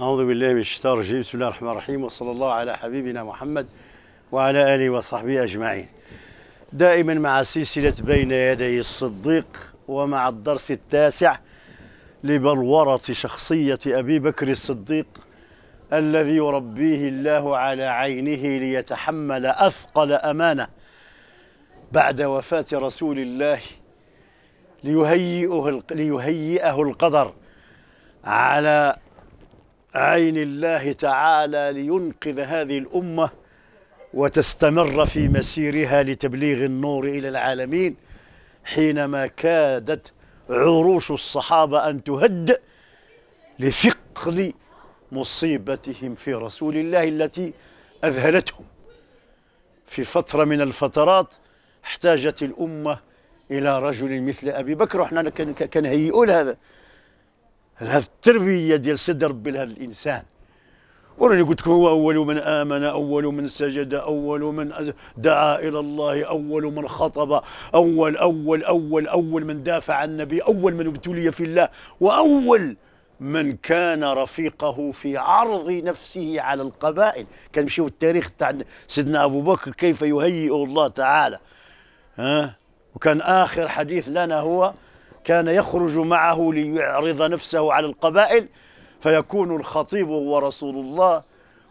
أعوذ بالله من الشيطان الرجيم بسم الله الرحمن الرحيم وصلى الله على حبيبنا محمد وعلى آله وصحبه أجمعين دائما مع سلسلة بين يدي الصديق ومع الدرس التاسع لبلورة شخصية أبي بكر الصديق الذي يربيه الله على عينه ليتحمل أثقل أمانة بعد وفاة رسول الله ليهيئه ليهيئه القدر على عين الله تعالى لينقذ هذه الامه وتستمر في مسيرها لتبليغ النور الى العالمين حينما كادت عروش الصحابه ان تهد لثقل مصيبتهم في رسول الله التي اذهلتهم في فتره من الفترات احتاجت الامه الى رجل مثل ابي بكر وحنا كنهيئوا لهذا هذه التربيه ديال سيدي ربي لهذا الانسان وراني قلت لكم هو اول من امن اول من سجد اول من دعا الى الله اول من خطب اول اول اول اول من دافع عن النبي اول من ابتلي في الله واول من كان رفيقه في عرض نفسه على القبائل مشيو التاريخ تاع سيدنا ابو بكر كيف يهيئه الله تعالى ها وكان اخر حديث لنا هو كان يخرج معه ليعرض نفسه على القبائل فيكون الخطيب هو رسول الله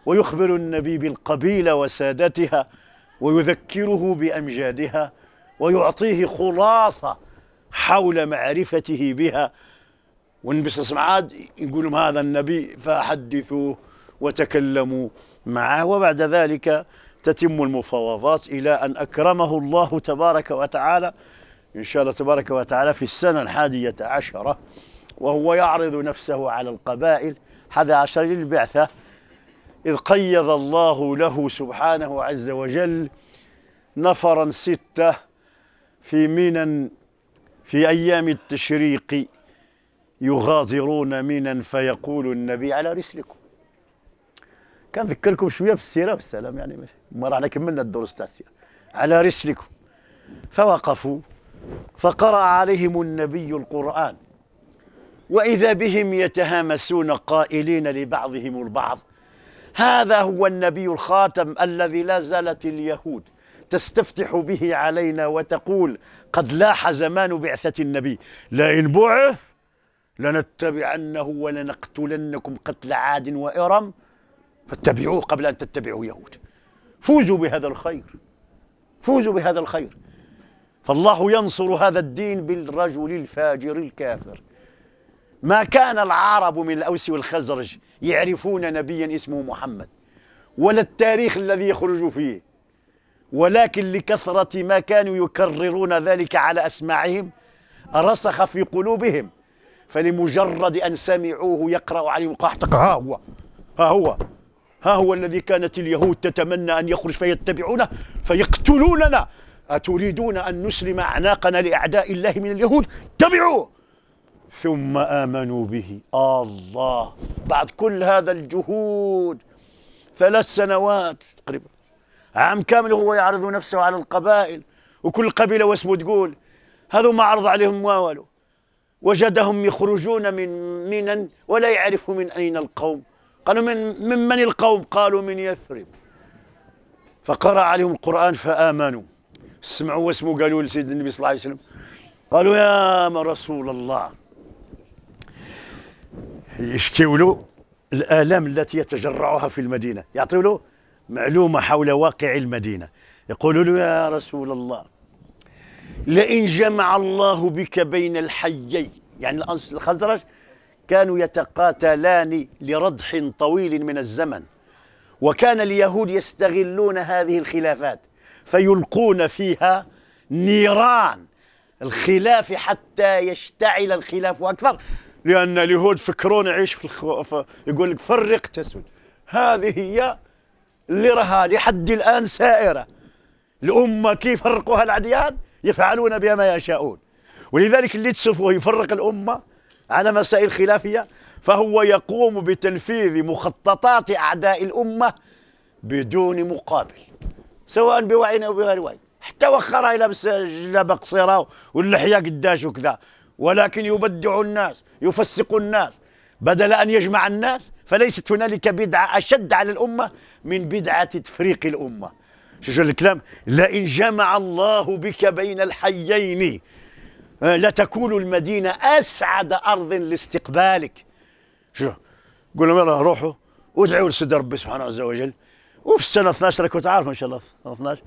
ويخبر النبي بالقبيلة وسادتها ويذكره بأمجادها ويعطيه خلاصة حول معرفته بها والنبي صلى الله عليه وسلم يقول لهم هذا النبي فحدثوه وتكلموا معه وبعد ذلك تتم المفاوضات إلى أن أكرمه الله تبارك وتعالى إن شاء الله تبارك وتعالى في السنة الحادية عشرة وهو يعرض نفسه على القبائل هذا عشر للبعثة إذ قيض الله له سبحانه عز وجل نفرا ستة في مينا في أيام التشريق يغادرون مينا فيقول النبي على رسلكم ذكركم شويه بالسيره بالسلام يعني ما راحنا كملنا الدروس تاع السيره على رسلكم فوقفوا فقرأ عليهم النبي القرآن وإذا بهم يتهامسون قائلين لبعضهم البعض هذا هو النبي الخاتم الذي لا زالت اليهود تستفتح به علينا وتقول قد لاح زمان بعثة النبي لئن بعث لنتبعنه ولنقتلنكم قتل عاد وإرم فاتبعوه قبل أن تتبعوا يهود فوزوا بهذا الخير فوزوا بهذا الخير فالله ينصر هذا الدين بالرجل الفاجر الكافر ما كان العرب من الأوس والخزرج يعرفون نبيا اسمه محمد ولا التاريخ الذي يخرج فيه ولكن لكثرة ما كانوا يكررون ذلك على أسماعهم رسخ في قلوبهم فلمجرد أن سمعوه يقرأ عليهم ها هو ها هو ها هو الذي كانت اليهود تتمنى أن يخرج فيتبعونه فيقتلوننا أتريدون أن نسلم أعناقنا لأعداء الله من اليهود اتبعوه ثم آمنوا به الله بعد كل هذا الجهود ثلاث سنوات تقريبا عام كامل هو يعرض نفسه على القبائل وكل قبيلة واسمه تقول هذو ما عرض عليهم والو وجدهم يخرجون من منا ولا يعرفوا من أين القوم قالوا من من من القوم قالوا من يثرب فقرأ عليهم القرآن فآمنوا سمعوا واسمه قالوا لسيدنا النبي صلى الله عليه وسلم قالوا يا رسول الله يشكيوا له الآلام التي يتجرعها في المدينة يعطيوا له معلومة حول واقع المدينة يقولوا له يا رسول الله لئن جمع الله بك بين الحيين يعني الخزرج كانوا يتقاتلان لردح طويل من الزمن وكان اليهود يستغلون هذه الخلافات فيلقون فيها نيران الخلاف حتى يشتعل الخلاف أكثر لأن اليهود فكرون يعيش في ف... يقول لك فرق تسود هذه هي اللي راها لحد الآن سائرة الأمة كيف فرقوها العديان يفعلون بها ما يشاءون ولذلك اللي تشوفوه يفرق الأمة على مسائل خلافية فهو يقوم بتنفيذ مخططات أعداء الأمة بدون مقابل سواء بوعي او بغير وعي حتى راه لابس جلابه قصيره واللحيه قداش وكذا ولكن يبدع الناس يفسق الناس بدل ان يجمع الناس فليست هنالك بدعه اشد على الامه من بدعه تفريق الامه شوف الكلام لئن جمع الله بك بين الحيين آه، لتكون المدينه اسعد ارض لاستقبالك شوف قول لهم يلا روحوا وادعوا لسيد ربي سبحانه عز وجل وفي السنه 12 كنت عارف ان شاء الله 12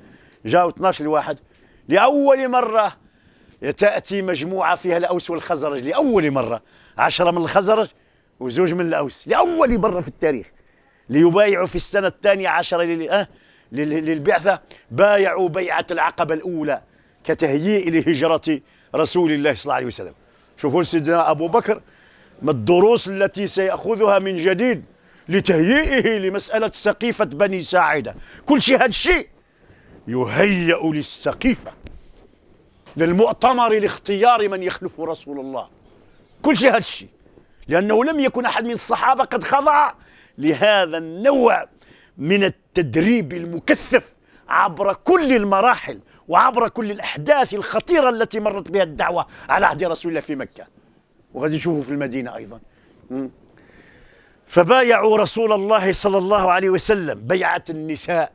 جاو 12 لواحد لاول مره تاتي مجموعه فيها الاوس والخزرج لاول مره 10 من الخزرج وزوج من الاوس لاول مره في التاريخ ليبايعوا في السنه الثانيه عشره للبعثه بايعوا بيعه العقبه الاولى كتهيئ لهجره رسول الله صلى الله عليه وسلم شوفوا سيدنا ابو بكر ما الدروس التي سياخذها من جديد لتهيئه لمسألة سقيفة بني ساعدة كل شيء هذا الشيء يهيأ للسقيفة للمؤتمر لاختيار من يخلف رسول الله كل شيء هذا الشيء لأنه لم يكن أحد من الصحابة قد خضع لهذا النوع من التدريب المكثف عبر كل المراحل وعبر كل الأحداث الخطيرة التي مرت بها الدعوة على عهد رسول الله في مكة وغادي نشوفه في المدينة أيضا فبايعوا رسول الله صلى الله عليه وسلم بيعة النساء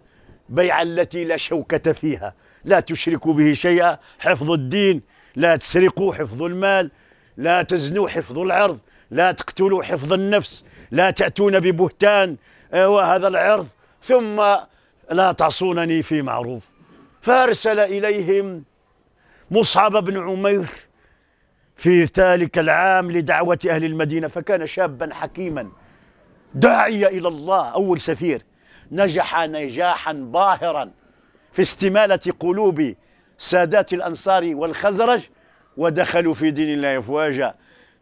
بيعة التي لا شوكة فيها لا تشركوا به شيئا حفظ الدين لا تسرقوا حفظ المال لا تزنوا حفظ العرض لا تقتلوا حفظ النفس لا تأتون ببهتان آه، وهذا العرض ثم لا تعصونني في معروف فأرسل إليهم مصعب بن عمير في ذلك العام لدعوة أهل المدينة فكان شابا حكيما داعية إلى الله أول سفير نجح نجاحا باهرا في استمالة قلوب سادات الأنصار والخزرج ودخلوا في دين الله أفواجا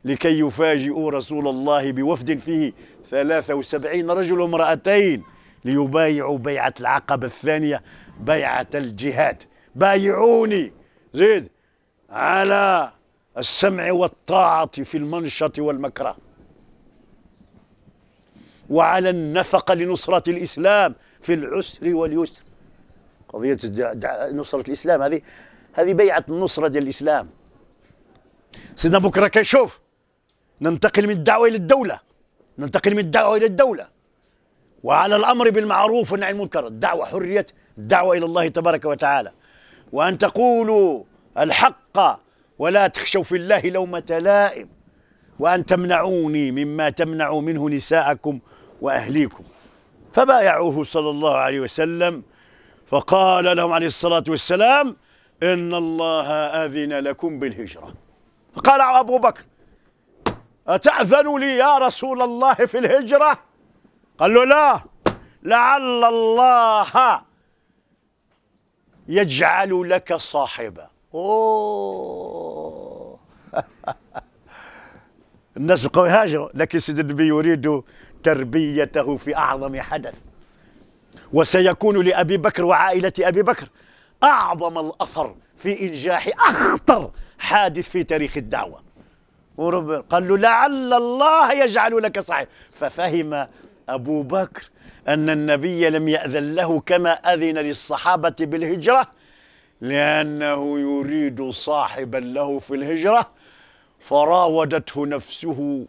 لكي يفاجئوا رسول الله بوفد فيه 73 رجل وامرأتين ليبايعوا بيعة العقبة الثانية بيعة الجهاد بايعوني زيد على السمع والطاعة في المنشط والمكره وعلى النفقة لنصرة الإسلام في العسر واليسر قضية نصرة الإسلام هذه هذه بيعة النصرة ديال الإسلام سيدنا بكرة كيشوف ننتقل من الدعوة إلى الدولة ننتقل من الدعوة إلى الدولة وعلى الأمر بالمعروف والنهي عن المنكر الدعوة حرية الدعوة إلى الله تبارك وتعالى وأن تقولوا الحق ولا تخشوا في الله لومة لائم وأن تمنعوني مما تمنع منه نساءكم وأهليكم فبايعوه صلى الله عليه وسلم فقال لهم عليه الصلاة والسلام إن الله أذن لكم بالهجرة فقال أبو بكر أتأذن لي يا رسول الله في الهجرة قال له لا لعل الله يجعل لك صاحبا أوه الناس بقوا يهاجروا لكن سيد النبي يريد تربيته في أعظم حدث وسيكون لأبي بكر وعائلة أبي بكر أعظم الأثر في إنجاح أخطر حادث في تاريخ الدعوة ورب قال له لعل الله يجعل لك صحيح ففهم أبو بكر أن النبي لم يأذن له كما أذن للصحابة بالهجرة لأنه يريد صاحبا له في الهجرة فراودته نفسه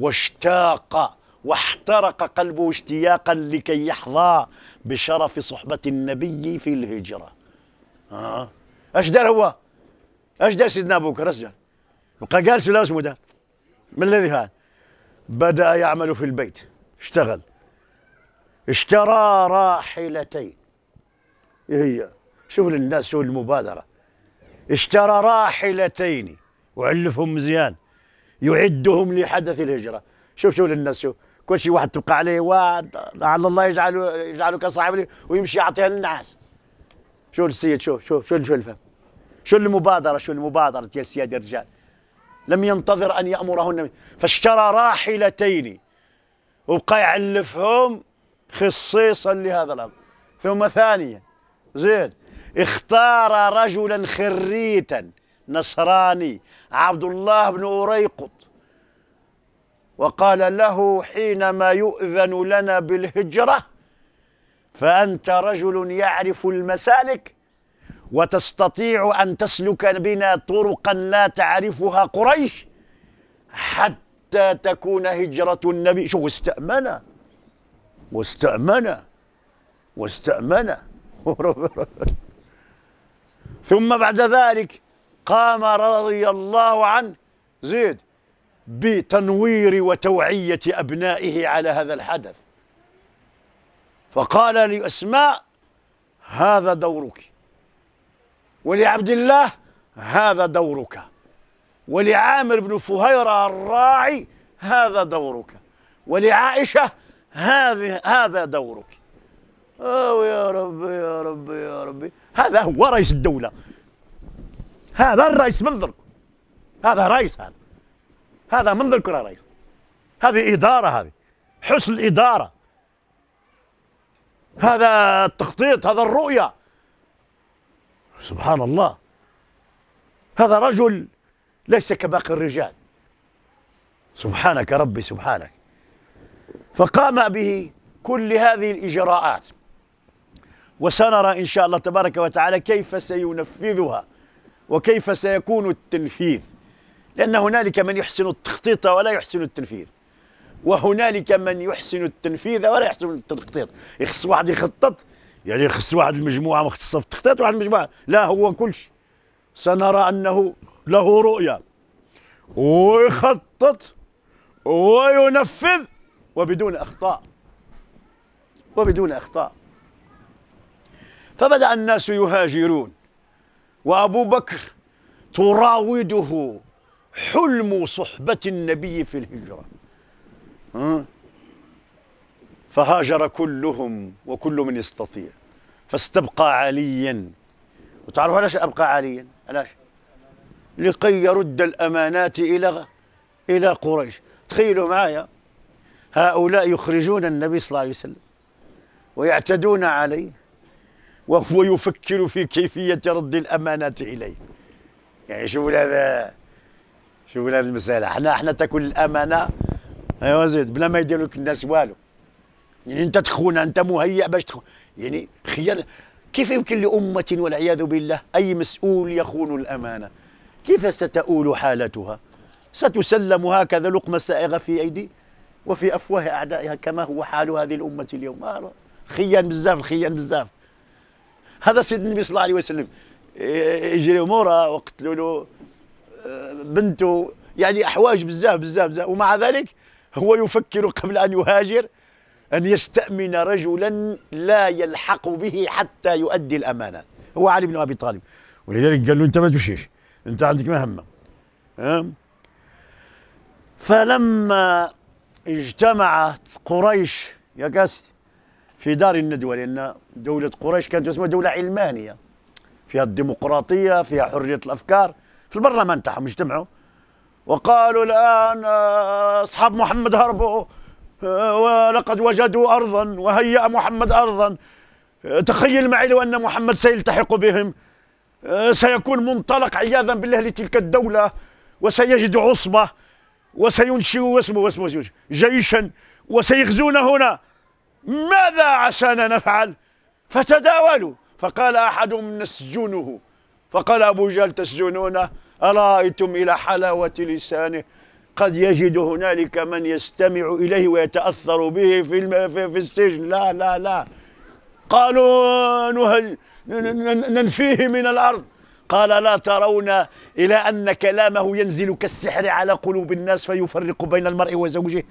واشتاق واحترق قلبه اشتياقا لكي يحظى بشرف صحبة النبي في الهجرة آه. اش دار هو اش دار سيدنا ابو بكر رجل بقى جالس ولا اسمه دار ما الذي فعل بدا يعمل في البيت اشتغل اشترى راحلتين ايه هي شوف للناس شو المبادره اشترى راحلتين وعلفهم مزيان يعدهم لحدث الهجره شوف شوف للناس شوف كل شيء واحد توقع عليه لعل الله يجعله يجعلك صاحب ويمشي يعطيها للناس شو السيد شو شو شو شو الفهم شو المبادره شو المبادره يا سياد الرجال لم ينتظر ان يامرهن فاشترى راحلتين وبقى يعلفهم خصيصا لهذا الامر ثم ثانيا زين اختار رجلا خريتا نصراني عبد الله بن أريقط وقال له حينما يؤذن لنا بالهجرة فأنت رجل يعرف المسالك وتستطيع أن تسلك بنا طرقا لا تعرفها قريش حتى تكون هجرة النبي شو استأمنا واستأمنا واستأمنا ثم بعد ذلك قام رضي الله عنه زيد بتنوير وتوعية أبنائه على هذا الحدث فقال لأسماء هذا دورك ولعبد الله هذا دورك ولعامر بن فهيرة الراعي هذا دورك ولعائشة هذه هذا دورك أو آه، يا ربي يا ربي يا ربي هذا هو رئيس الدولة هذا الرئيس منظر هذا رئيس هذا هذا منظر الكره رئيس هذه اداره هذه حسن الاداره هذا التخطيط هذا الرؤيه سبحان الله هذا رجل ليس كباقي الرجال سبحانك ربي سبحانك فقام به كل هذه الاجراءات وسنرى ان شاء الله تبارك وتعالى كيف سينفذها وكيف سيكون التنفيذ لأن هنالك من يحسن التخطيط ولا يحسن التنفيذ وهنالك من يحسن التنفيذ ولا يحسن التخطيط يخص واحد يخطط يعني يخص واحد المجموعة مختصة في التخطيط واحد المجموعة لا هو كلش سنرى أنه له رؤية ويخطط وينفذ وبدون أخطاء وبدون أخطاء فبدأ الناس يهاجرون وأبو بكر تراوده حلم صحبة النبي في الهجرة فهاجر كلهم وكل من يستطيع فاستبقى عليا وتعرفوا علاش ابقى عليا علاش لكي يرد الامانات الى الى قريش تخيلوا معايا هؤلاء يخرجون النبي صلى الله عليه وسلم ويعتدون عليه وهو يفكر في كيفيه رد الامانات اليه يعني شوفوا هذا شوف هذه المساله حنا حنا تاكل الامانه ايوا زيد بلا ما يديروا لك الناس والو يعني انت تخون انت مهيئ باش تخون يعني خيال كيف يمكن لامه والعياذ بالله اي مسؤول يخون الامانه كيف ستؤول حالتها ستسلم هكذا لقمه سائغه في ايدي وفي افواه اعدائها كما هو حال هذه الامه اليوم آه خيان بزاف الخيان بزاف هذا سيدنا النبي صلى الله عليه وسلم يجري إيه، مورا وقتلوا له بنته يعني احواج بزاف بزاف بزاف ومع ذلك هو يفكر قبل ان يهاجر ان يستامن رجلا لا يلحق به حتى يؤدي الامانه هو علي بن ابي طالب ولذلك قال له انت ما تمشيش انت عندك مهمه فلما اجتمعت قريش يا كاس في دار الندوه لان دوله قريش كانت اسمها دوله علمانيه فيها الديمقراطيه فيها حريه الافكار في البرلمان تاعهم اجتمعوا وقالوا الآن آه، أصحاب محمد هربوا آه، ولقد وجدوا أرضا وهيأ محمد أرضا آه، تخيل معي لو أن محمد سيلتحق بهم سيكون منطلق عياذا بالله لتلك الدولة وسيجد عصبة وسينشئ واسمه واسمه جيشا وسيغزون هنا ماذا عسانا نفعل فتداولوا فقال أحدهم نسجنه فقال أبو جهل تسجنونه أرأيتم إلى حلاوة لسانه قد يجد هنالك من يستمع إليه ويتأثر به في في السجن لا لا لا قالوا نهل ننفيه من الأرض قال لا ترون إلى أن كلامه ينزل كالسحر على قلوب الناس فيفرق بين المرء وزوجه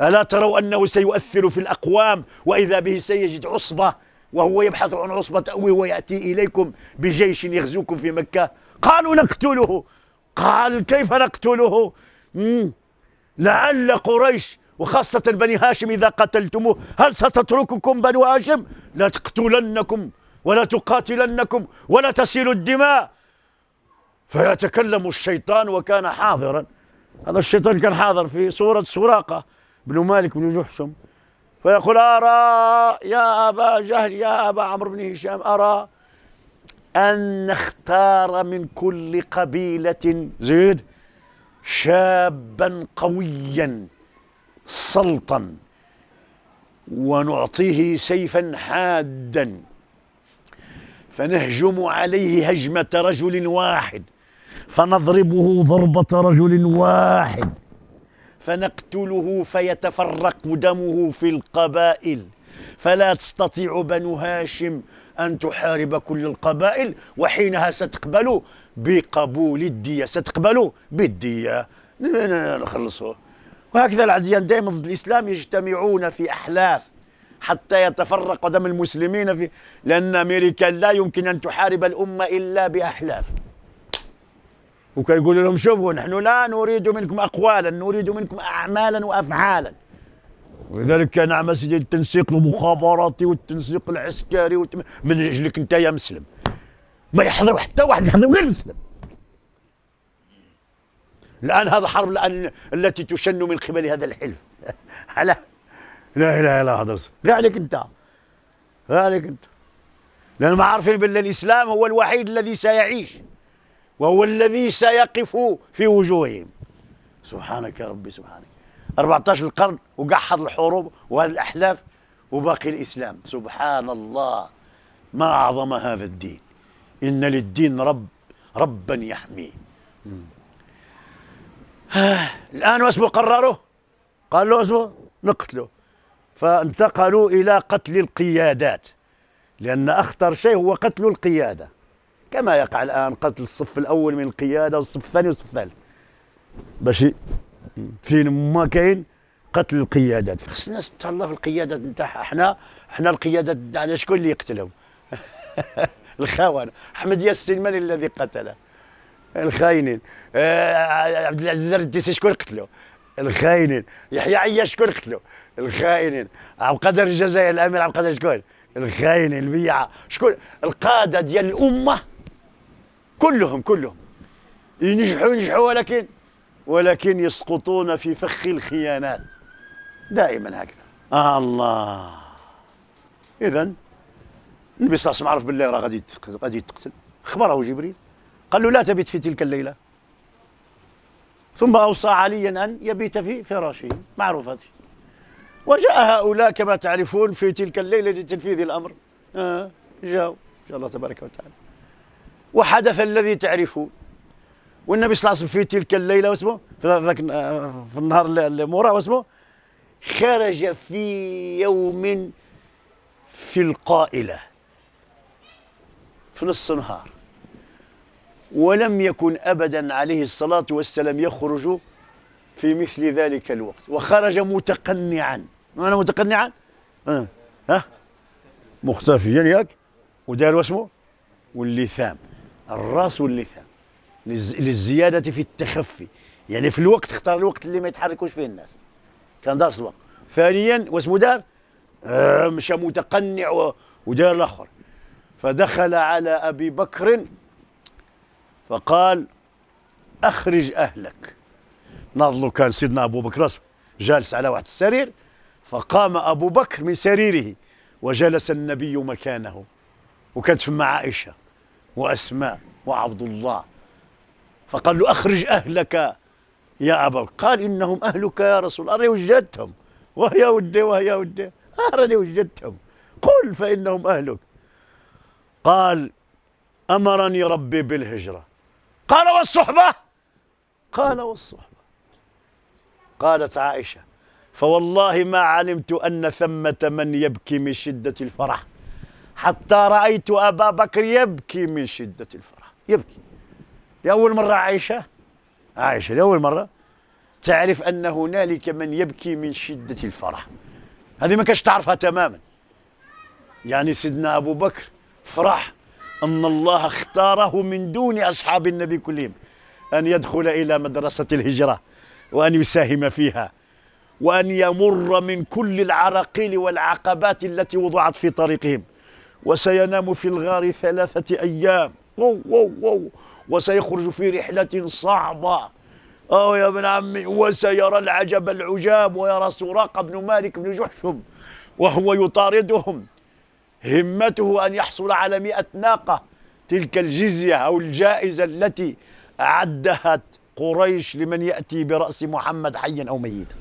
ألا تروا أنه سيؤثر في الأقوام وإذا به سيجد عصبة وهو يبحث عن عصبة أوي ويأتي إليكم بجيش يغزوكم في مكة قالوا نقتله قال كيف نقتله لعل قريش وخاصة بني هاشم إذا قتلتموه هل ستترككم بنو هاشم لا تقتلنكم ولا تقاتلنكم ولا تسيل الدماء فيتكلم الشيطان وكان حاضرا هذا الشيطان كان حاضر في سورة سراقة بن مالك بن جحشم فيقول أرى يا أبا جهل يا أبا عمرو بن هشام أرى أن نختار من كل قبيلة زيد شابا قويا سلطا ونعطيه سيفا حادا فنهجم عليه هجمة رجل واحد فنضربه ضربة رجل واحد فنقتله فيتفرق دمه في القبائل فلا تستطيع بنو هاشم أن تحارب كل القبائل وحينها ستقبل بقبول الدية ستقبل بالدية نخلصه وهكذا العديان دائما ضد الإسلام يجتمعون في أحلاف حتى يتفرق دم المسلمين في لأن أمريكا لا يمكن أن تحارب الأمة إلا بأحلاف وكيقول لهم شوفوا نحن لا نريد منكم اقوالا نريد منكم اعمالا وافعالا ولذلك كان عمل سيدي التنسيق المخابراتي والتنسيق العسكري وتم... من اجلك انت يا مسلم ما يحضر حتى واحد يحضر غير مسلم الان هذا الحرب الان التي تشن من قبل هذا الحلف على لا اله الا الله غير عليك انت غير عليك انت لانهم عارفين بان الاسلام هو الوحيد الذي سيعيش وهو الذي سيقف في وجوههم سبحانك يا ربي سبحانك 14 القرن وقحض الحروب وهذه الأحلاف وباقي الإسلام سبحان الله ما أعظم هذا الدين إن للدين رب ربا يحميه الآن واسمه قرروا قال له اسمه نقتله فانتقلوا إلى قتل القيادات لأن أخطر شيء هو قتل القيادة كما يقع الآن قتل الصف الأول من القيادة والصف الثاني والصف الثالث باش فين ما كاين قتل القيادات خصنا نتهلا في القيادات نتاعها حنا حنا القيادات نتاعنا شكون اللي يقتلهم الخونه احمد ياسين من الذي قتله الخاينين آه عبد العزيز الرديسي شكون قتلو الخاينين يحيى عياش شكون قتلو الخاينين عبد القادر الجزائري الامير عبد القادر شكون الخاينين البيعه شكون القاده ديال الامه كلهم كلهم ينجحوا ينجحوا ولكن ولكن يسقطون في فخ الخيانات دائما هكذا آه الله اذا النبي صلى الله عليه وسلم عرف بالله راه غادي غادي تقتل اخبره جبريل قال له لا تبت في تلك الليله ثم اوصى عليا ان يبيت في فراشه معروف هذا وجاء هؤلاء كما تعرفون في تلك الليله لتنفيذ الامر آه جاءوا ان شاء الله تبارك وتعالى وحدث الذي تعرفون والنبي صلى الله عليه وسلم في تلك الليله واسمه في ذاك آه، في النهار اللي موراه واسمه خرج في يوم في القائله في نص النهار ولم يكن ابدا عليه الصلاه والسلام يخرج في مثل ذلك الوقت وخرج متقنعا معنى متقنعا آه. ها مختفيا ياك ودار واسمه واللثام الراس واللثام للزياده في التخفي يعني في الوقت اختار الوقت اللي ما يتحركوش فيه الناس كان دار صباح ثانيا واسمو دار آه مشى متقنع ودار الاخر فدخل على ابي بكر فقال اخرج اهلك نظلو كان سيدنا ابو بكر جالس على واحد السرير فقام ابو بكر من سريره وجلس النبي مكانه وكانت فما عائشه وأسماء وعبد الله فقال له أخرج أهلك يا أبا قال إنهم أهلك يا رسول الله أري وجدتهم وهي ودي وهي ودي أرني وجدتهم قل فإنهم أهلك قال أمرني ربي بالهجرة قال والصحبة قال والصحبة قالت عائشة فوالله ما علمت أن ثمة من يبكي من شدة الفرح حتى رأيت أبا بكر يبكي من شدة الفرح يبكي لأول مرة عائشة عائشة لأول مرة تعرف أن هنالك من يبكي من شدة الفرح هذه ما كانش تعرفها تماما يعني سيدنا أبو بكر فرح أن الله اختاره من دون أصحاب النبي كلهم أن يدخل إلى مدرسة الهجرة وأن يساهم فيها وأن يمر من كل العراقيل والعقبات التي وضعت في طريقهم وسينام في الغار ثلاثة أيام وو وو وسيخرج في رحلة صعبة أو يا ابن عمي وسيرى العجب العجاب ويرى سراقة بن مالك بن جحشم وهو يطاردهم همته أن يحصل على مئة ناقة تلك الجزية أو الجائزة التي أعدها قريش لمن يأتي برأس محمد حيا أو ميتا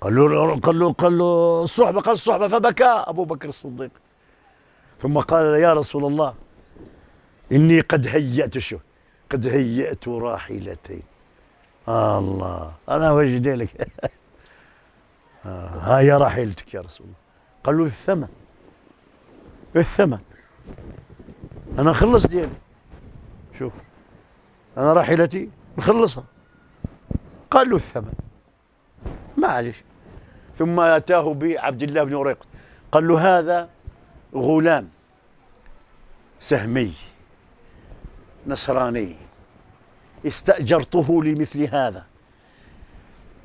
قال له قال له قال له الصحبة قال الصحبة فبكى أبو بكر الصديق ثم قال يا رسول الله إني قد هيأت شو قد هيأت راحلتين آه الله أنا وجدي لك آه هاي راحلتك يا رسول الله قال له الثمن الثمن أنا خلص ديالي شوف أنا راحلتي نخلصها قال له الثمن معلش ثم أتاه بعبد الله بن اوريق قال له هذا غلام سهمي نصراني استأجرته لمثل هذا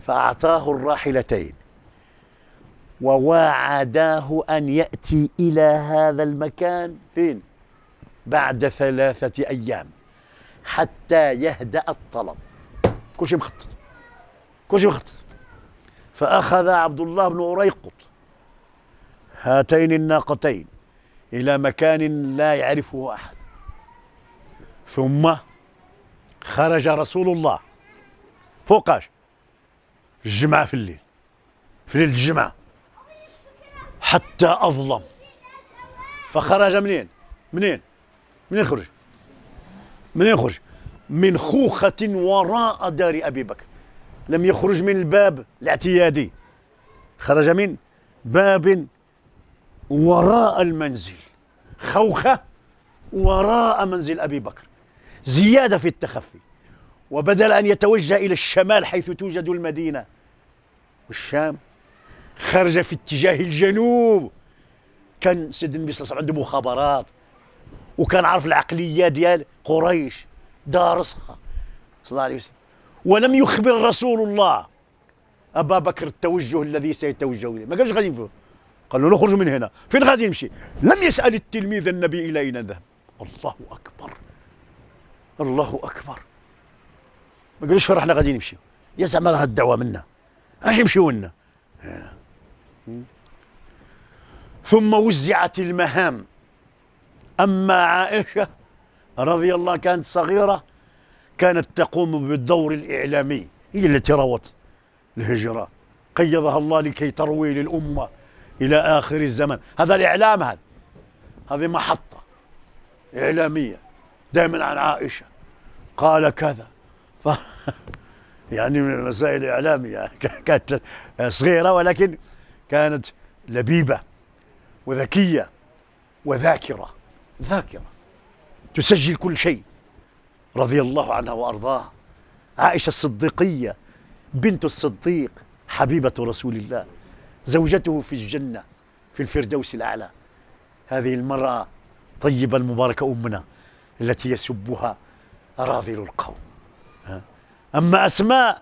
فأعطاه الراحلتين وواعداه أن يأتي إلى هذا المكان فين؟ بعد ثلاثة أيام حتى يهدأ الطلب كل شيء مخطط كل شيء مخطط فأخذ عبد الله بن أريقط هاتين الناقتين إلى مكان لا يعرفه أحد ثم خرج رسول الله فوقاش الجمعة في الليل في ليلة الجمعة حتى أظلم فخرج منين منين منين خرج منين خرج من خوخة وراء دار أبي بكر لم يخرج من الباب الاعتيادي خرج من باب وراء المنزل خوخة وراء منزل أبي بكر زيادة في التخفي وبدل أن يتوجه إلى الشمال حيث توجد المدينة والشام خرج في اتجاه الجنوب كان سيدنا النبي صلى الله عليه وسلم عنده مخابرات وكان عارف العقلية ديال قريش دارسها صلى الله عليه وسلم ولم يخبر رسول الله ابا بكر التوجه الذي سيتوجه اليه ما قالش غادي نفوت قال له نخرج من هنا فين غادي نمشي لم يسال التلميذ النبي الى اين ذهب الله اكبر الله اكبر ما قالوش فين احنا غادي نمشي يا زعما راه الدعوه منا اش نمشيو لنا ثم وزعت المهام اما عائشه رضي الله كانت صغيره كانت تقوم بالدور الإعلامي هي التي روت الهجرة قيضها الله لكي تروي للأمة إلى آخر الزمن هذا الإعلام هذا هذه محطة إعلامية دائما عن عائشة قال كذا ف... يعني من المسائل الإعلامية كانت صغيرة ولكن كانت لبيبة وذكية وذاكرة ذاكرة تسجل كل شيء رضي الله عنها وأرضاها عائشة الصديقية بنت الصديق حبيبة رسول الله زوجته في الجنة في الفردوس الأعلى هذه المرأة طيبة المباركة أمنا التي يسبها أراذل القوم أما أسماء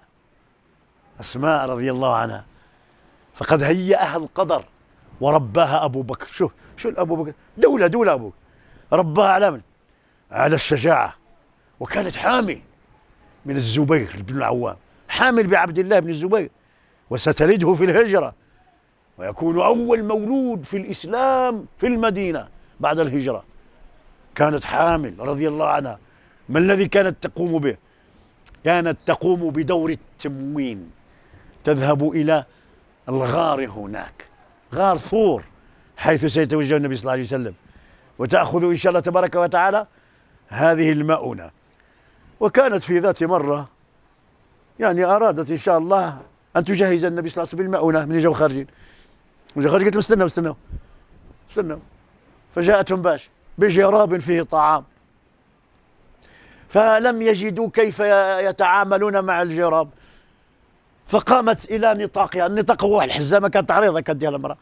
أسماء رضي الله عنها فقد هيأها القدر ورباها أبو بكر شو شو أبو بكر دولة دولة أبو رباها على من؟ على الشجاعة وكانت حامل من الزبير بن العوام حامل بعبد الله بن الزبير وستلده في الهجرة ويكون أول مولود في الإسلام في المدينة بعد الهجرة كانت حامل رضي الله عنها ما الذي كانت تقوم به كانت تقوم بدور التموين تذهب إلى الغار هناك غار ثور حيث سيتوجه النبي صلى الله عليه وسلم وتأخذ إن شاء الله تبارك وتعالى هذه المؤونة وكانت في ذات مرة يعني أرادت إن شاء الله أن تجهز النبي صلى الله عليه وسلم بالمؤونة من جو خارجين من جاو خارجين قلت لهم استنوا استنوا استنوا فجاءتهم باش بجراب فيه طعام فلم يجدوا كيف يتعاملون مع الجراب فقامت الى نطاقها النطاق هو الحزامه كانت عريضه كديها المراه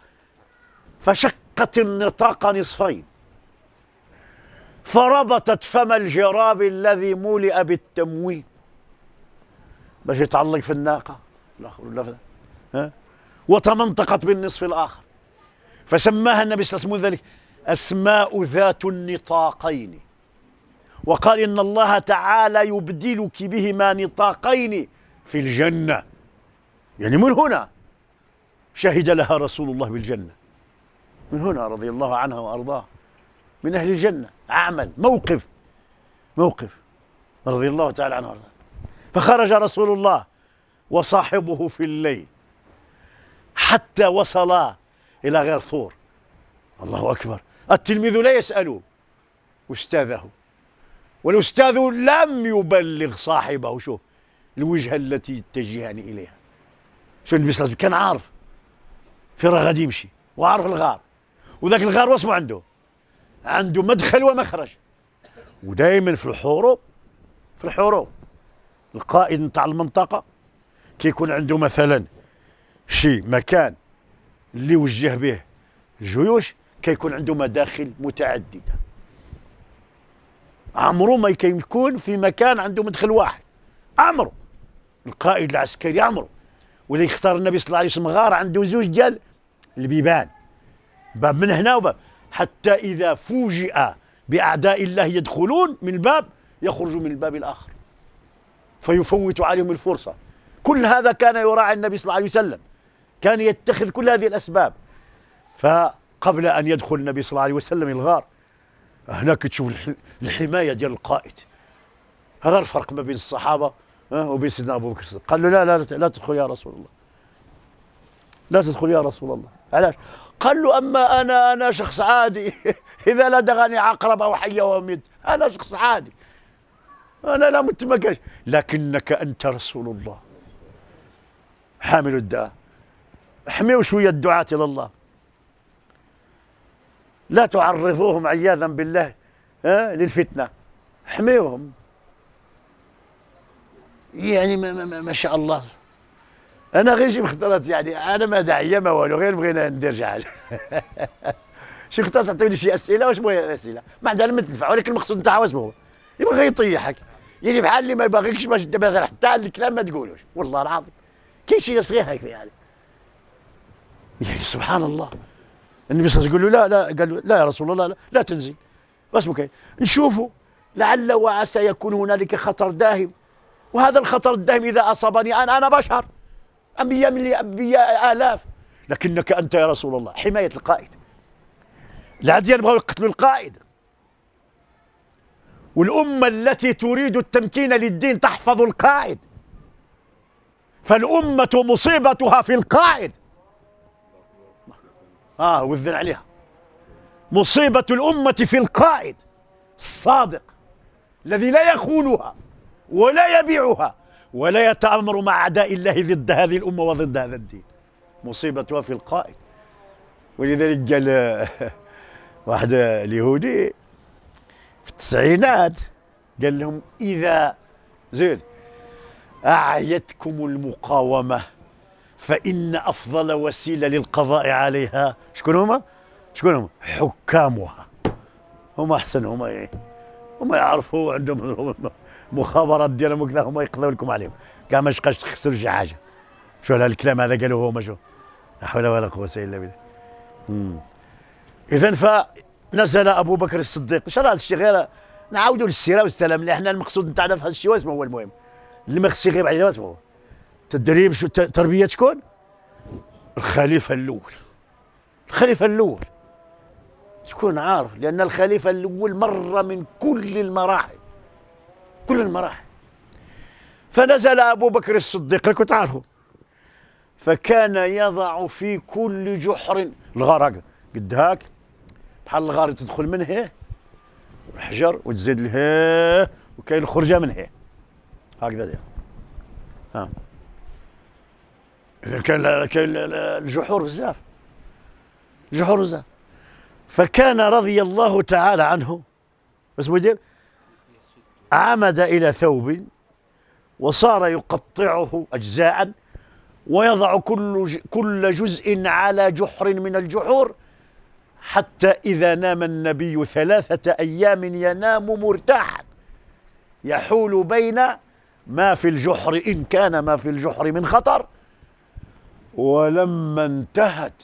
فشقت النطاق نصفين فربطت فم الجراب الذي مولئ بالتموين باش يتعلق في الناقة الآخر ولا ها وتمنطقت بالنصف الآخر فسماها النبي صلى الله عليه وسلم ذلك أسماء ذات النطاقين وقال إن الله تعالى يبدلك بهما نطاقين في الجنة يعني من هنا شهد لها رسول الله بالجنة من هنا رضي الله عنها وأرضاه من أهل الجنة عمل موقف موقف رضي الله تعالى عنه وارضاه فخرج رسول الله وصاحبه في الليل حتى وصلا إلى غير ثور الله أكبر التلميذ لا يسأل أستاذه والأستاذ لم يبلغ صاحبه شوف الوجهة التي يتجهان إليها شوف النبي صلى الله عليه وسلم كان عارف فين راه غادي يمشي وعارف الغار وذاك الغار واسمه عنده عنده مدخل ومخرج ودائما في الحروب في الحروب القائد نتاع المنطقه كيكون عنده مثلا شي مكان اللي وجه به الجيوش كيكون عنده مداخل متعدده عمرو ما يكون في مكان عنده مدخل واحد عمرو القائد العسكري عمرو ولا يختار النبي صلى الله عليه وسلم غار عنده زوج ديال البيبان باب من هنا وباب حتى إذا فوجئ بأعداء الله يدخلون من باب يخرجوا من الباب الآخر فيفوت عليهم الفرصة كل هذا كان يراعي النبي صلى الله عليه وسلم كان يتخذ كل هذه الأسباب فقبل أن يدخل النبي صلى الله عليه وسلم الغار هناك تشوف الحماية ديال القائد هذا الفرق ما بين الصحابة وبين سيدنا أبو بكر الصديق قال له لا لا لا تدخل يا رسول الله لا تدخل يا رسول الله علاش قال له اما انا انا شخص عادي اذا لدغني عقرب او حيه وميت انا شخص عادي انا لا متمكش لكنك انت رسول الله حامل الدعاء احميوا شويه الدعاة الى الله لا تعرضوهم عياذا بالله للفتنه احميوهم يعني ما, ما, ما شاء الله انا غير شي مخطرات يعني انا ما داعيه ما والو غير بغينا ندير شي حاجه شي خطرات تعطيني شي اسئله واش بغيت اسئله ما عندها ما تنفع ولكن المقصود نتاعها واش هو يبغى يطيحك يعني بحال اللي ما باغيكش باش دابا غير حتى الكلام ما تقولوش والله العظيم كاين شي صغير هكا يعني يعني سبحان الله النبي صلى الله عليه وسلم قال له لا لا قال له لا يا رسول الله لا, لا تنزل واسمك نشوفوا لعل وعسى يكون هنالك خطر داهم وهذا الخطر الداهم اذا اصابني انا انا بشر انبياء ملي انبياء الاف لكنك انت يا رسول الله حمايه القائد العديان بغاو يقتلوا القائد والامه التي تريد التمكين للدين تحفظ القائد فالامه مصيبتها في القائد اه وذن عليها مصيبه الامه في القائد الصادق الذي لا يخونها ولا يبيعها ولا يتآمر مع أعداء الله ضد هذه الأمة وضد هذا الدين مصيبتها في القائد ولذلك قال واحد اليهودي في التسعينات قال لهم إذا زيد أعيتكم المقاومة فإن أفضل وسيلة للقضاء عليها شكون هما؟ شكون هما؟ حكامها هما أحسن هما إيه؟ هما يعرفوا عندهم مخابرات ديالهم وكذا هما يقضوا لكم عليهم كاع ما شقاش تخسروا شي حاجه شو على الكلام هذا قالوا هما شو لا حول ولا قوه الا بالله اذا فنزل ابو بكر الصديق ان شاء الله هذا الشيء غير نعاودوا للسيره والسلام لان المقصود نتاعنا في هذا الشيء واسمه هو المهم اللي ما خصش يغيب علينا واسمه هو التدريب شو تربيه شكون الخليفه الاول الخليفه الاول تكون عارف لان الخليفه الاول مر من كل المراحل كل المراحل فنزل أبو بكر الصديق لكم تعرفوا فكان يضع في كل جحر الغار هكذا قد هاك بحال الغار تدخل من هنا الحجر وتزيد لها وكاين الخرجه من هنا هكذا ها اذا كان كاين الجحور بزاف الجحور بزاف فكان رضي الله تعالى عنه اسمه يدير عمد إلى ثوب وصار يقطعه أجزاء ويضع كل كل جزء على جحر من الجحور حتى إذا نام النبي ثلاثة أيام ينام مرتاحا يحول بين ما في الجحر إن كان ما في الجحر من خطر ولما انتهت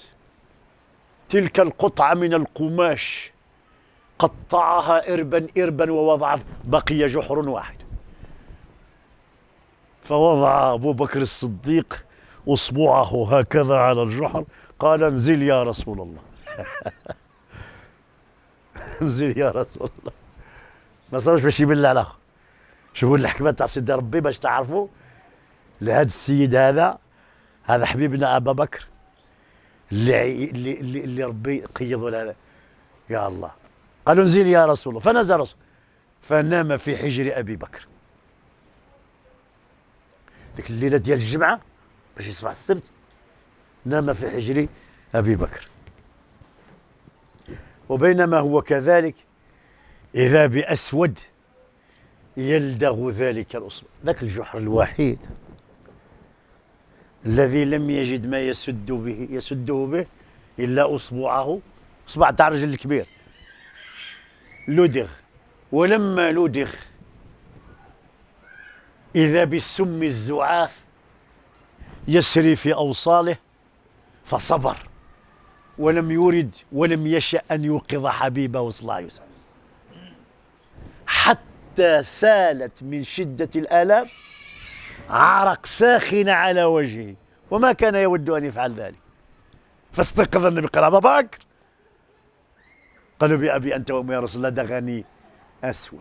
تلك القطعة من القماش قطعها إربا إربا ووضع بقي جحر واحد فوضع أبو بكر الصديق أصبعه هكذا على الجحر قال انزل يا رسول الله انزل يا رسول الله ما صارش باش يبلع له شوفوا الحكمه تاع سيدي ربي باش تعرفوا لهذا السيد هذا هذا حبيبنا ابا بكر اللي اللي اللي ربي قيضوا له يا الله قالوا انزل يا رسول الله فنزل رسول فنام في حجر أبي بكر ديك الليلة ديال الجمعة باش يصبح السبت نام في حجر أبي بكر وبينما هو كذلك إذا بأسود يلدغ ذلك الأصبع ذاك الجحر الوحيد الذي لم يجد ما يسد به يسده به إلا أصبعه أصبع تاع الرجل الكبير لدغ ولما لدغ إذا بالسم الزعاف يسري في أوصاله فصبر ولم يرد ولم يشأ أن يوقظ حبيبه صلى الله عليه وسلم حتى سالت من شدة الآلام عرق ساخن على وجهه وما كان يود أن يفعل ذلك فاستيقظ النبي قال أبا بكر قالوا بي بأبي أنت وأمي يا رسول الله ده غني أسود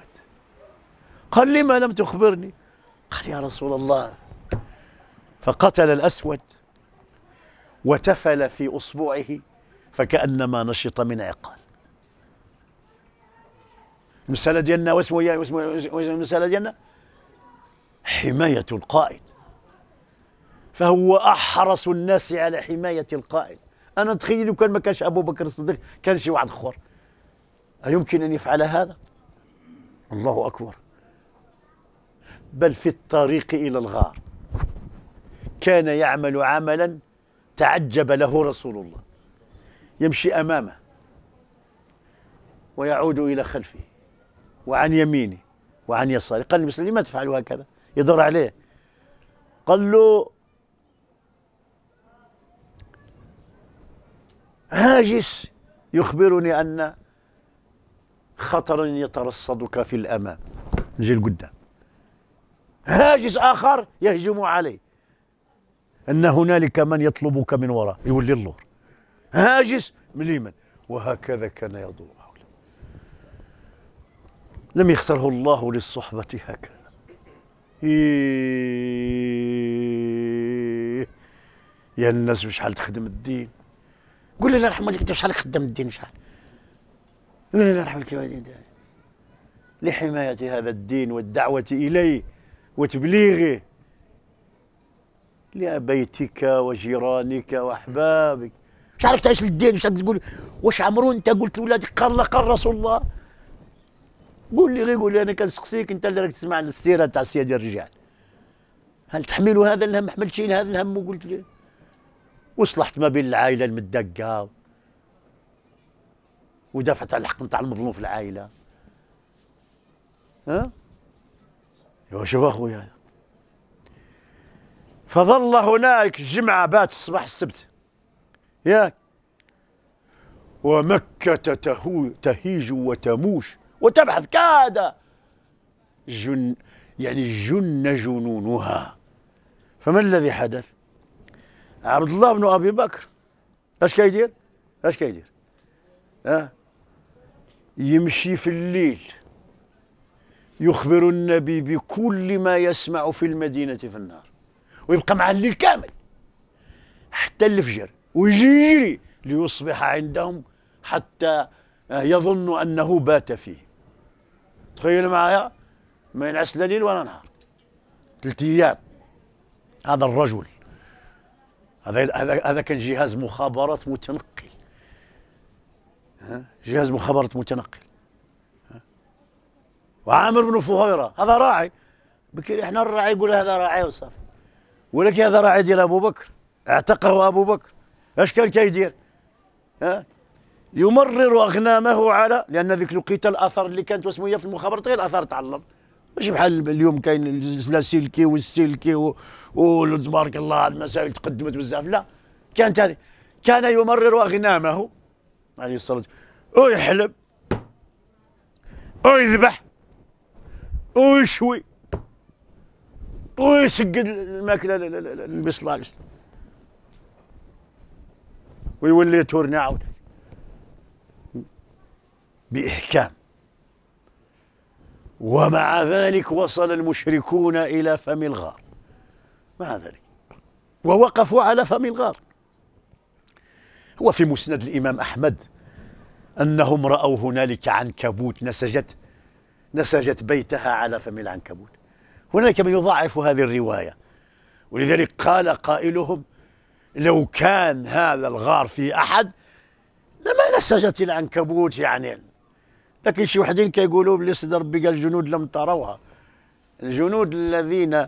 قال لما لم تخبرني قال يا رسول الله فقتل الأسود وتفل في أصبعه فكأنما نشط من عقال المسألة ديالنا واسمه ايه واسمه المسألة ديالنا حماية القائد فهو أحرص الناس على حماية القائد أنا تخيلوا كان ما كانش أبو بكر الصديق كان شي واحد آخر أيمكن أن يفعل هذا؟ الله أكبر بل في الطريق إلى الغار كان يعمل عملا تعجب له رسول الله يمشي أمامه ويعود إلى خلفه وعن يمينه وعن يساره قال لي لما تفعل هكذا يدور عليه قال له هاجس يخبرني أن خطر يترصدك في الأمام نجي لقدام هاجس آخر يهجم عليه أن هنالك من يطلبك من وراه يولي اللور هاجس من اليمن وهكذا كان يدور حوله لم يختره الله للصحبة هكذا إيه يا الناس حال تخدم الدين قول لي الله يرحمك انت شحال خدام الدين شحال الله يرحم رحمة الوالدين لحماية هذا الدين والدعوة إليه وتبليغه لبيتك وجيرانك وأحبابك مش عارف تعيش للدين مش تقول واش عمرو انت قلت لولادك قال لا قال رسول الله قول لي غير قول لي انا كنسقسيك انت اللي راك تسمع السيره تاع سيدي الرجال هل تحملوا هذا الهم حملت شي هذا الهم وقلت لي وصلحت ما بين العائله المدقه ودافعت على الحق نتاع المظلوم في العائله ها ايوا شوف اخويا فظل هناك الجمعه بات الصباح السبت ياك ومكة تهو تهيج وتموش وتبحث كاد جن يعني جن جنونها فما الذي حدث؟ عبد الله بن ابي بكر اش كيدير؟ اش كيدير؟ ها أه؟ يمشي في الليل يخبر النبي بكل ما يسمع في المدينة في النار ويبقى مع الليل كامل حتى الفجر ويجي يجري ليصبح عندهم حتى يظن أنه بات فيه تخيل معايا ما ينعس لا ليل ولا نهار ثلاث أيام هذا الرجل هذا هذا كان جهاز مخابرات متنقل جهاز مخابرة متنقل وعامر بن فهيرة هذا راعي بكري احنا الراعي يقول هذا راعي وصافي ولكن هذا راعي ديال ابو بكر اعتقه ابو بكر اش كان كيدير ها يمرر اغنامه على لان ذيك الوقيته الاثار اللي كانت واسمه في المخابرات غير الاثار تعلم الارض ماشي بحال اليوم كاين اللاسلكي والسلكي وتبارك الله المسائل تقدمت بزاف لا كانت هذه كان يمرر اغنامه عليه الصلاة والسلام ويحلب ويذبح ويشوي ويسقد الماكلة يشوي أو الله الماكلة وسلم ويولي تورنا عاود بإحكام ومع ذلك وصل المشركون إلى فم الغار مع ذلك ووقفوا على فم الغار هو في مسند الإمام أحمد أنهم رأوا هنالك عنكبوت نسجت نسجت بيتها على فم العنكبوت هنالك من يضاعف هذه الرواية ولذلك قال قائلهم لو كان هذا الغار في أحد لما نسجت العنكبوت يعني لكن شي وحدين كيقولوا بلي صدر ربي قال الجنود لم تروها الجنود الذين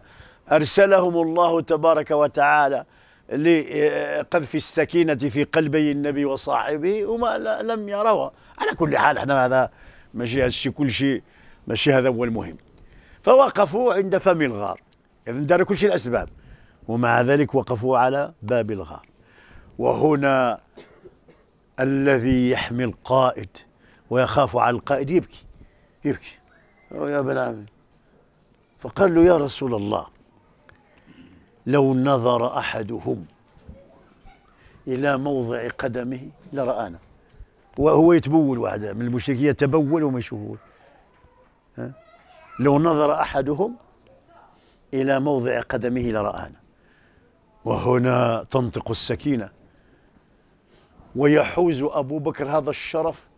أرسلهم الله تبارك وتعالى لقذف آه، السكينة في قلبي النبي وصاحبه وما لم يروها على كل حال احنا هذا ماشي هذا الشيء كل شيء ماشي هذا هو المهم فوقفوا عند فم الغار إذن داروا كل شيء الأسباب ومع ذلك وقفوا على باب الغار وهنا الذي يحمي القائد ويخاف على القائد يبكي يبكي يا بن عمي فقال له يا رسول الله لو نظر احدهم الى موضع قدمه لرانا وهو يتبول وحده من المشركين يتبول وما يشوفون لو نظر احدهم الى موضع قدمه لرانا وهنا تنطق السكينه ويحوز ابو بكر هذا الشرف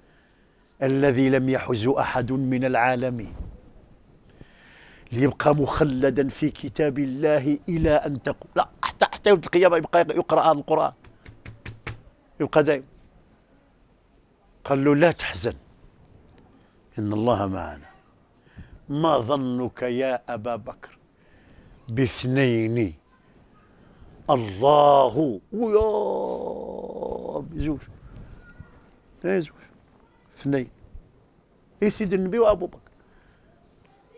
الذي لم يحز احد من العالمين ليبقى مخلدا في كتاب الله الى ان تقوم لا حتى حتى يوم القيامه يبقى يقرا هذا القران يبقى دائم قال له لا تحزن ان الله معنا ما ظنك يا ابا بكر باثنين الله ويا ربي زوج زوج اثنين اي سيد النبي وابو بكر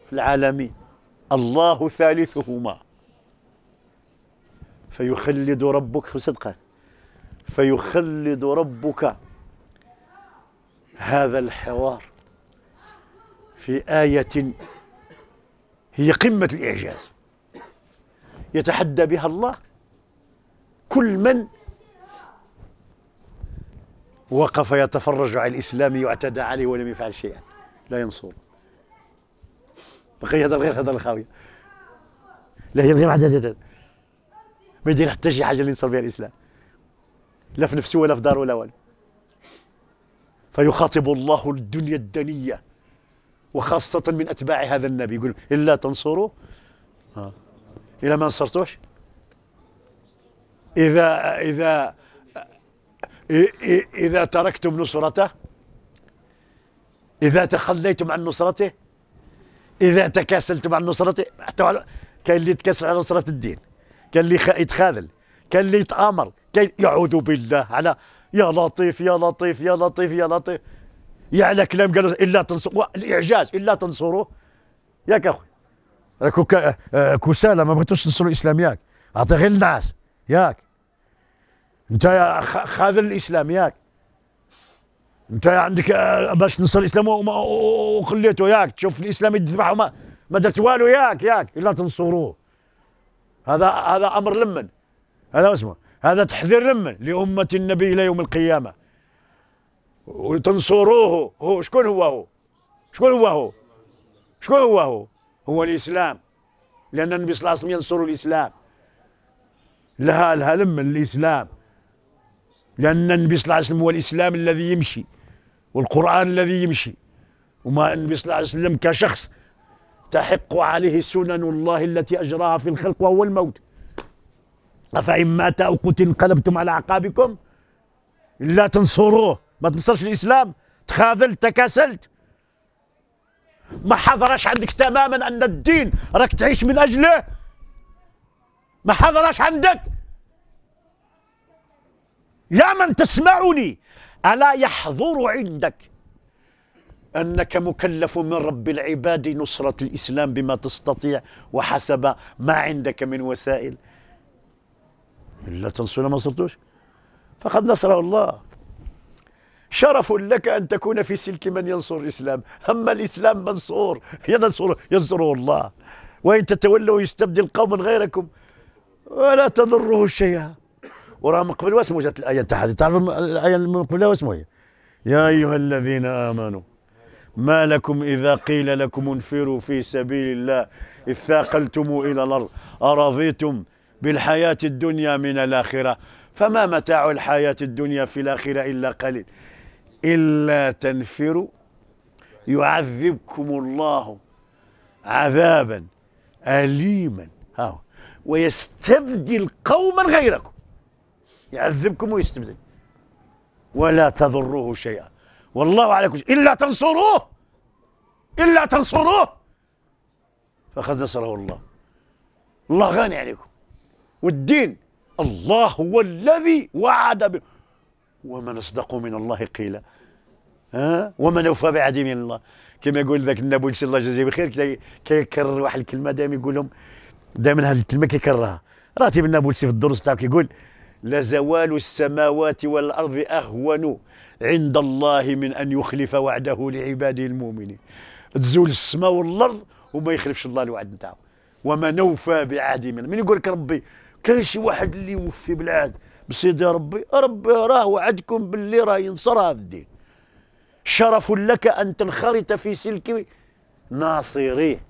في العالمين الله ثالثهما فيخلد ربك صدقا فيخلد ربك هذا الحوار في آية هي قمة الإعجاز يتحدى بها الله كل من وقف يتفرج على الإسلام يعتدى عليه ولم يفعل شيئا لا ينصره بقى يهضر غير هضر الخاويه لا هي ما عندها ما يدير حتى شي حاجه اللي ينصر بها الاسلام لا في نفسه ولا في داره ولا والو فيخاطب الله الدنيا الدنيه وخاصه من اتباع هذا النبي يقول الا تنصروا آه. الا ما نصرتوش اذا اذا اذا تركتم نصرته اذا تخليتم عن نصرته اذا تكاسلت مع النصرة حتى على... كاين اللي يتكاسل على نصرة الدين كاين اللي يتخاذل كاين اللي يتامر كاين يعوذ بالله على يا لطيف يا لطيف يا لطيف يا لطيف يا على كلام قالوا الا تنصروا الاعجاز الا تنصروه ياك اخويا راكو آه، آه، كسالى ما بغيتوش تنصروا الاسلام ياك اعطي غير النعاس ياك انت خاذل الاسلام ياك انت عندك آه، باش تنصر الاسلام وخليته ياك تشوف الاسلام يذبح وما ما درت والو ياك ياك الا تنصروه هذا هذا امر لمن هذا اسمه هذا تحذير لمن لامه النبي الى يوم القيامه وتنصروه هو شكون هو هو شكون هو هو شكون هو هو هو الاسلام لان النبي صلى الله عليه وسلم ينصر الاسلام لها لها لمن الاسلام لان النبي صلى الله عليه وسلم هو الاسلام الذي يمشي والقرآن الذي يمشي وما النبي صلى الله عليه وسلم كشخص تحق عليه سنن الله التي أجراها في الخلق وهو الموت أفإن مات أو قتل انقلبتم على أعقابكم إلا تنصروه ما تنصرش الإسلام تخاذلت تكاسلت ما حضرش عندك تماما أن الدين راك تعيش من أجله ما حضرش عندك يا من تسمعني ألا يحضر عندك أنك مكلف من رب العباد نصرة الإسلام بما تستطيع وحسب ما عندك من وسائل لا تنصر ما صرتوش فقد نصره الله شرف لك أن تكون في سلك من ينصر الإسلام أما الإسلام منصور ينصر ينصره الله وإن تتولوا يستبدل قوما غيركم ولا تضره شيئا وراه من قبل واسمو جات الايه تاع تعرف الايه من قبلها واسمو هي إيه؟ يا ايها الذين امنوا ما لكم إذا قيل لكم انفروا في سبيل الله اثاقلتم إلى الأرض أرضيتم بالحياة الدنيا من الآخرة فما متاع الحياة الدنيا في الآخرة إلا قليل إلا تنفروا يعذبكم الله عذابا أليما ها ويستبدل قوما غيركم يعذبكم ويستبدل ولا تضروه شيئا والله على كل شيء إلا تنصروه إلا تنصروه فقد نصره الله الله غني عليكم والدين الله هو الذي وعد به ومن أصدق من الله قيلا ها ومن أوفى بعد من الله كما يقول ذاك النابلسي الله يجزيه بخير كيكرر واحد الكلمة دائما يقول لهم دائما هذه الكلمة كيكررها راتب النابلسي في الدروس تاعو كيقول لزوال السماوات والأرض أهون عند الله من أن يخلف وعده لعباده المؤمنين تزول السماء والأرض وما يخلفش الله الوعد نتاعو وما نوفى بعهده من من يقول لك ربي كاين شي واحد اللي يوفي بالعهد بسيدي ربي ربي راه وعدكم باللي راه ينصر هذا الدين شرف لك أن تنخرط في سلك ناصريه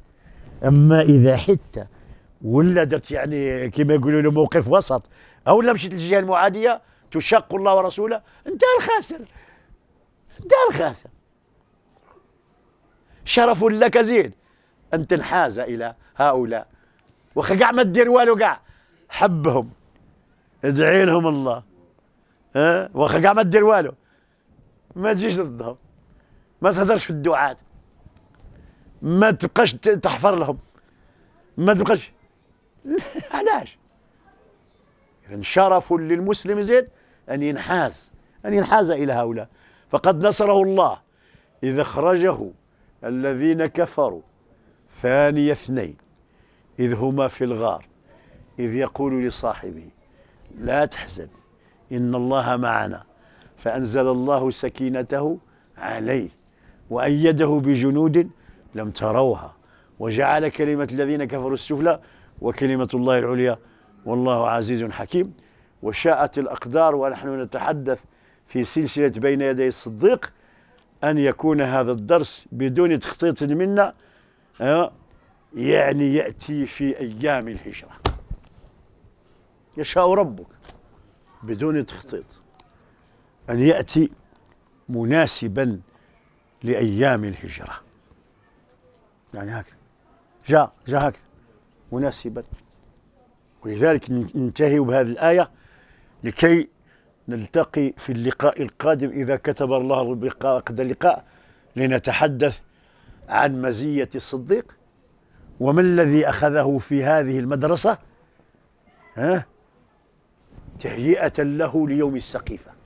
أما إذا حتى ولدت يعني كما يقولوا موقف وسط او لا مشيت للجهه المعاديه تشق الله ورسوله انت الخاسر انت الخاسر شرف لك زين ان تنحاز الى هؤلاء وخا كاع ما دير والو كاع حبهم ادعي لهم الله ها أه؟ واخا كاع ما دير والو ما تجيش ضدهم ما تهدرش في الدعاه ما تبقاش تحفر لهم ما تبقاش علاش يعني شرف للمسلم زيد أن ينحاز أن ينحاز إلى هؤلاء فقد نصره الله إذ أخرجه الذين كفروا ثاني اثنين إذ هما في الغار إذ يقول لصاحبه لا تحزن إن الله معنا فأنزل الله سكينته عليه وأيده بجنود لم تروها وجعل كلمة الذين كفروا السفلى وكلمة الله العليا والله عزيز حكيم وشاءت الأقدار ونحن نتحدث في سلسلة بين يدي الصديق أن يكون هذا الدرس بدون تخطيط منا آه، يعني يأتي في أيام الهجرة يشاء ربك بدون تخطيط أن يأتي مناسبا لأيام الهجرة يعني هكذا جاء جاء هكذا مناسبا ولذلك ننتهي بهذه الآية لكي نلتقي في اللقاء القادم إذا كتب الله البقاء قد اللقاء لنتحدث عن مزية الصديق وما الذي أخذه في هذه المدرسة ها تهيئة له ليوم السقيفة